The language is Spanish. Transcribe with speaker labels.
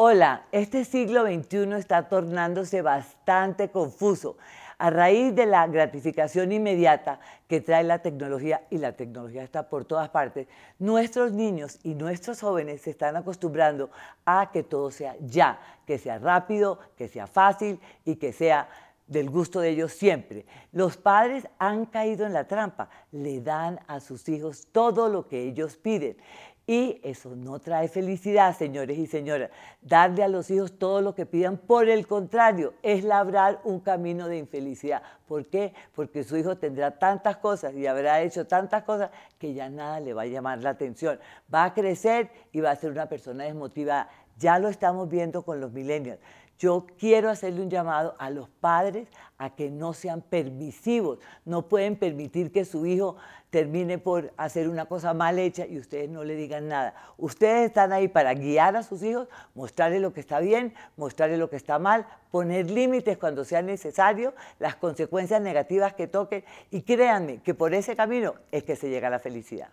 Speaker 1: Hola, este siglo XXI está tornándose bastante confuso a raíz de la gratificación inmediata que trae la tecnología, y la tecnología está por todas partes, nuestros niños y nuestros jóvenes se están acostumbrando a que todo sea ya, que sea rápido, que sea fácil y que sea del gusto de ellos siempre. Los padres han caído en la trampa, le dan a sus hijos todo lo que ellos piden. Y eso no trae felicidad, señores y señoras. Darle a los hijos todo lo que pidan, por el contrario, es labrar un camino de infelicidad. ¿Por qué? Porque su hijo tendrá tantas cosas y habrá hecho tantas cosas que ya nada le va a llamar la atención. Va a crecer y va a ser una persona desmotivada. Ya lo estamos viendo con los millennials. Yo quiero hacerle un llamado a los padres a que no sean permisivos. No pueden permitir que su hijo termine por hacer una cosa mal hecha y ustedes no le digan nada. Ustedes están ahí para guiar a sus hijos, mostrarle lo que está bien, mostrarle lo que está mal, poner límites cuando sea necesario, las consecuencias negativas que toquen y créanme que por ese camino es que se llega a la felicidad.